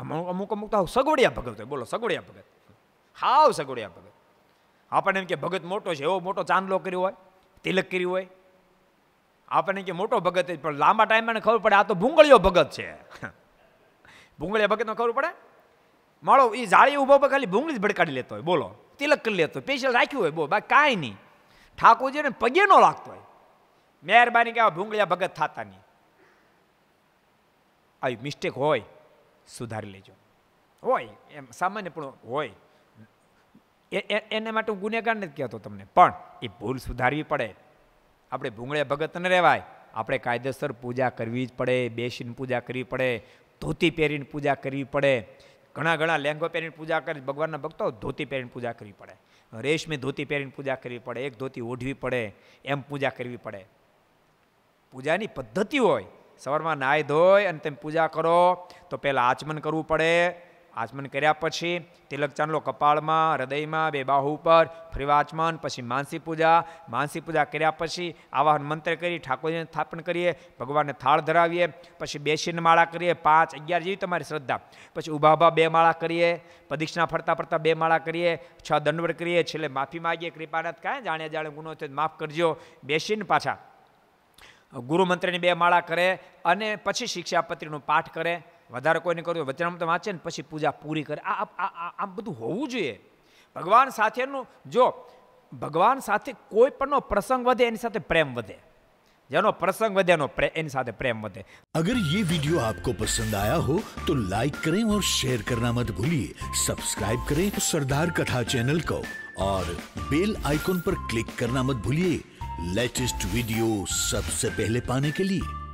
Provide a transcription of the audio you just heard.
અમુક અમુક અમુક તો સગવડિયા ભગત હોય બોલો સગવડિયા ભગત હાવ સગવડિયા ભગત આપણને એમ કે ભગત મોટો છે એવો મોટો ચાંદલો કર્યો હોય તિલક કર્યું હોય આપણને કે મોટો ભગત પણ લાંબા ટાઈમમાં એને ખબર પડે આ તો ભૂંગળીઓ ભગત છે ભૂંગળીયા ભગતનો ખબર પડે માળો એ જાળી ઊભો ખાલી ભૂંગળી જ ભડકાડી લેતો હોય બોલો તિલક કરી લેતો હોય પેશિયલ રાખ્યું હોય બો બાકી કાંઈ નહીં ઠાકોરજીને પગે ન લાગતો હોય મહેરબાની કે આ ભૂંગળીયા ભગત થતા નહીં આવી મિસ્ટેક હોય સુધારી લેજો હોય એમ સામાન્ય પણ હોય એને માટે હું ગુનેગાર નથી કહેતો તમને પણ એ ભૂલ સુધારવી પડે આપણે ભૂંગળે ભગત ન રહેવાય આપણે કાયદેસર પૂજા કરવી જ પડે બેસીને પૂજા કરવી પડે ધોતી પહેરીને પૂજા કરવી પડે ઘણા ઘણા લેંગો પહેરીને પૂજા કરી ભગવાનના ભક્તો ધોતી પહેરીને પૂજા કરવી પડે રેશમી ધોતી પહેરીને પૂજા કરવી પડે એક ધોતી ઓઢવી પડે એમ પૂજા કરવી પડે પૂજાની પદ્ધતિ હોય સવારમાં નાહી ધોઈ અને તેમ પૂજા કરો તો પહેલાં આચમન કરવું પડે આચમન કર્યા પછી તિલક ચાંદલો કપાળમાં હૃદયમાં બે બાહુ ઉપર ફરી આચમન પછી માનસી પૂજા માનસી પૂજા કર્યા પછી આવાહન મંત્ર કરી ઠાકોરજીને સ્થાપન કરીએ ભગવાનને થાળ ધરાવીએ પછી બેસીને માળા કરીએ પાંચ અગિયાર જેવી તમારી શ્રદ્ધા પછી ઊભા ઊભા બે માળા કરીએ પ્રદક્ષિણા ફરતા ફરતા બે માળા કરીએ છ દંડવડ કરીએ છેલ્લે માફી માગીએ કૃપાનાથ કાંઈ જાણે જાણે ગુનો છે માફ કરજો બેસીને પાછા ગુરુમંત્રની બે માળા કરે અને પછી શિક્ષાપત્રીનું પાઠ કરે વધારે કોઈને કરવું તો વાંચે ને પછી પૂજા પૂરી કરે આ આમ બધું હોવું જોઈએ ભગવાન સાથેનું જો ભગવાન સાથે કોઈ પણનો પ્રસંગ વધે એની સાથે પ્રેમ વધે જેનો પ્રસંગ વધે એનો એની સાથે પ્રેમ વધે અગર ये वीडियो આપકો પસંદ આયા હો તો लाइक करें और शेयर करना मत भूलिए सब्सक्राइब करें સરદાર કથા ચેનલ को ઓર બેલ આઇકોન પર ક્લિક કરના મત ભૂલીએ लेटेस्ट वीडियो सबसे पहले पाने के लिए